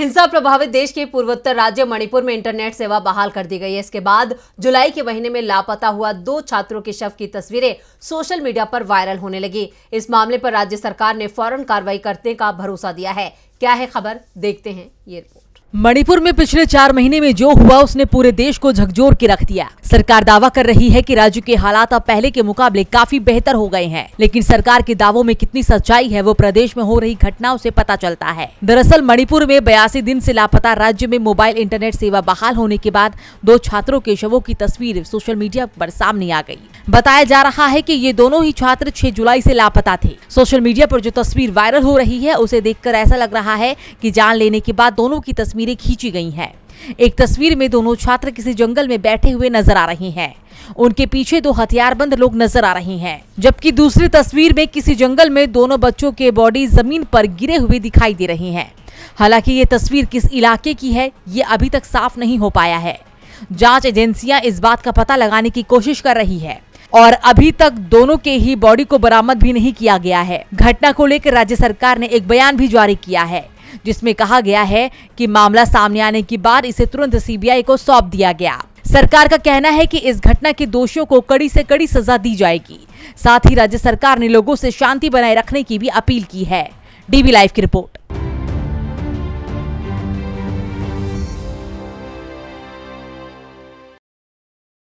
हिंसा प्रभावित देश के पूर्वोत्तर राज्य मणिपुर में इंटरनेट सेवा बहाल कर दी गई है इसके बाद जुलाई के महीने में लापता हुआ दो छात्रों के शव की तस्वीरें सोशल मीडिया पर वायरल होने लगी इस मामले पर राज्य सरकार ने फौरन कार्रवाई करने का भरोसा दिया है क्या है खबर देखते हैं ये रिपोर्ट मणिपुर में पिछले चार महीने में जो हुआ उसने पूरे देश को झकझोर के रख दिया सरकार दावा कर रही है कि राज्य के हालात अब पहले के मुकाबले काफी बेहतर हो गए हैं लेकिन सरकार के दावों में कितनी सच्चाई है वो प्रदेश में हो रही घटनाओं से पता चलता है दरअसल मणिपुर में बयासी दिन से लापता राज्य में मोबाइल इंटरनेट सेवा बहाल होने के बाद दो छात्रों के शवों की तस्वीर सोशल मीडिया आरोप सामने आ गयी बताया जा रहा है कि ये दोनों ही छात्र 6 जुलाई से लापता थे सोशल मीडिया पर जो तस्वीर वायरल हो रही है उसे देखकर ऐसा लग रहा है कि जान लेने के बाद दोनों की तस्वीरें खींची गई हैं एक तस्वीर में दोनों छात्र किसी जंगल में बैठे हुए नजर आ रहे हैं उनके पीछे दो हथियारबंद लोग नजर आ रहे हैं जबकि दूसरी तस्वीर में किसी जंगल में दोनों बच्चों के बॉडी जमीन पर गिरे हुए दिखाई दे रहे हैं हालांकि ये तस्वीर किस इलाके की है ये अभी तक साफ नहीं हो पाया है जांच एजेंसियां इस बात का पता लगाने की कोशिश कर रही है और अभी तक दोनों के ही बॉडी को बरामद भी नहीं किया गया है घटना को लेकर राज्य सरकार ने एक बयान भी जारी किया है जिसमें कहा गया है कि मामला सामने आने के बाद इसे तुरंत सीबीआई को सौंप दिया गया सरकार का कहना है कि इस घटना के दोषियों को कड़ी से कड़ी सजा दी जाएगी साथ ही राज्य सरकार ने लोगों से शांति बनाए रखने की भी अपील की है डीबी लाइव की रिपोर्ट